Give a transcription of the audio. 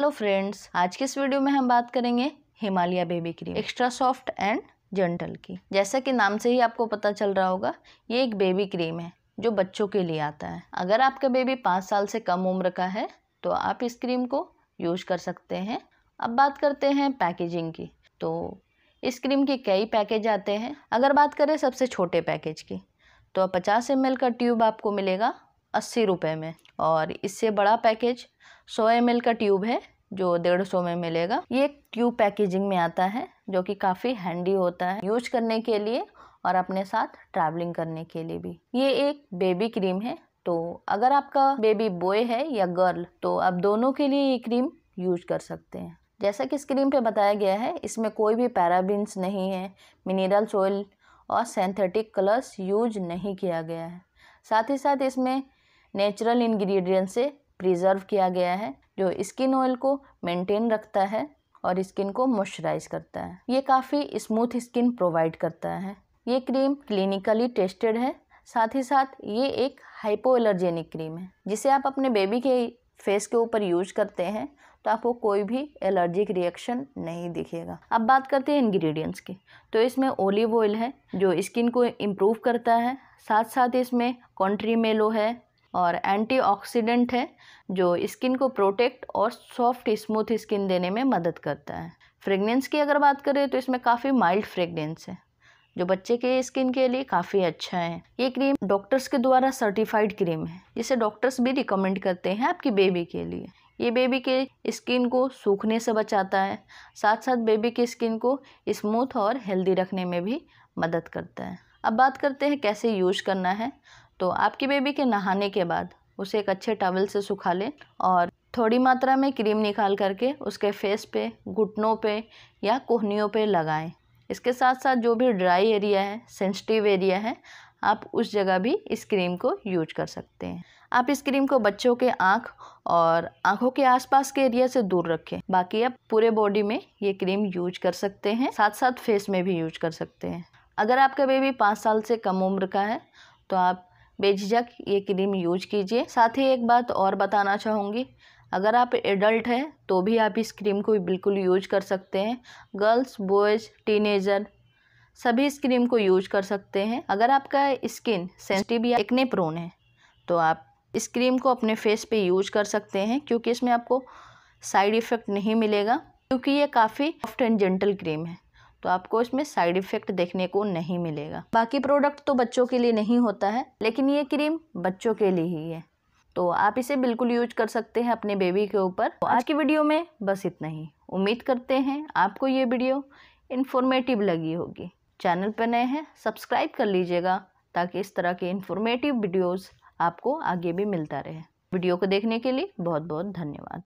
hello friends आज के इस वीडियो में हम बात करेंगे Himalaya baby cream extra soft and gentle की जैसा कि नाम से ही आपको पता चल रहा होगा ये एक बेबी क्रीम है जो बच्चों के लिए आता है अगर आपका बेबी पाँच साल से कम उम्र का है तो आप इस क्रीम को यूज कर सकते हैं अब बात करते हैं पैकेजिंग की तो इस क्रीम के कई पैकेज आते हैं अगर बात करें सबसे छोटे पैकेज की तो पचास एम का ट्यूब आपको मिलेगा अस्सी रुपये में और इससे बड़ा पैकेज सौ एम का ट्यूब है जो डेढ़ सौ में मिलेगा ये ट्यूब पैकेजिंग में आता है जो कि काफ़ी हैंडी होता है यूज करने के लिए और अपने साथ ट्रैवलिंग करने के लिए भी ये एक बेबी क्रीम है तो अगर आपका बेबी बॉय है या गर्ल तो आप दोनों के लिए ये क्रीम यूज कर सकते हैं जैसा कि इस क्रीम पे बताया गया है इसमें कोई भी पैराबिन्स नहीं है मिनरल्स ऑयल और सेंथेटिक कलर्स यूज नहीं किया गया है साथ ही साथ इसमें नेचुरल इंग्रेडिएंट से प्रिजर्व किया गया है जो स्किन ऑयल को मेंटेन रखता है और स्किन को मॉइस्चराइज करता है ये काफ़ी स्मूथ स्किन प्रोवाइड करता है ये क्रीम क्लिनिकली टेस्टेड है साथ ही साथ ये एक हाइपो एलर्जेनिक क्रीम है जिसे आप अपने बेबी के फेस के ऊपर यूज करते हैं तो आपको कोई भी एलर्जिक रिएक्शन नहीं दिखेगा अब बात करते हैं इंग्रेडिएंट्स की तो इसमें ओलिव ऑयल है जो स्किन को इम्प्रूव करता है साथ साथ इसमें मेलो है और एंटीऑक्सीडेंट है जो स्किन को प्रोटेक्ट और सॉफ्ट स्मूथ स्किन देने में मदद करता है फ्रेगनेंस की अगर बात करें तो इसमें काफ़ी माइल्ड फ्रेगनेंस है जो बच्चे के स्किन के लिए काफ़ी अच्छा है ये क्रीम डॉक्टर्स के द्वारा सर्टिफाइड क्रीम है जिसे डॉक्टर्स भी रिकमेंड करते हैं आपकी बेबी के लिए ये बेबी के स्किन को सूखने से बचाता है साथ साथ बेबी की स्किन को स्मूथ और हेल्दी रखने में भी मदद करता है अब बात करते हैं कैसे यूज करना है तो आपकी बेबी के नहाने के बाद उसे एक अच्छे टॉवल से सुखा लें और थोड़ी मात्रा में क्रीम निकाल करके उसके फेस पे घुटनों पे या कोहनियों पे लगाएं इसके साथ साथ जो भी ड्राई एरिया है सेंसिटिव एरिया है आप उस जगह भी इस क्रीम को यूज कर सकते हैं आप इस क्रीम को बच्चों के आँख और आँखों के आसपास के एरिया से दूर रखें बाकी आप पूरे बॉडी में ये क्रीम यूज कर सकते हैं साथ साथ फेस में भी यूज कर सकते हैं अगर आपका बेबी पाँच साल से कम उम्र का है तो आप बेझिझक ये क्रीम यूज कीजिए साथ ही एक बात और बताना चाहूँगी अगर आप एडल्ट हैं तो भी आप इस क्रीम को बिल्कुल यूज कर सकते हैं गर्ल्स बॉयज़ टीनेजर सभी इस क्रीम को यूज कर सकते हैं अगर आपका स्किन सेंसिटिव या एक्ने प्रोन है तो आप इस क्रीम को अपने फेस पे यूज कर सकते हैं क्योंकि इसमें आपको साइड इफ़ेक्ट नहीं मिलेगा क्योंकि ये काफ़ी सॉफ्ट एंड जेंटल क्रीम है तो आपको इसमें साइड इफ़ेक्ट देखने को नहीं मिलेगा बाकी प्रोडक्ट तो बच्चों के लिए नहीं होता है लेकिन ये क्रीम बच्चों के लिए ही है तो आप इसे बिल्कुल यूज कर सकते हैं अपने बेबी के ऊपर तो आज की वीडियो में बस इतना ही उम्मीद करते हैं आपको ये वीडियो इन्फॉर्मेटिव लगी होगी चैनल पर नए हैं सब्सक्राइब कर लीजिएगा ताकि इस तरह के इन्फॉर्मेटिव वीडियोज आपको आगे भी मिलता रहे वीडियो को देखने के लिए बहुत बहुत धन्यवाद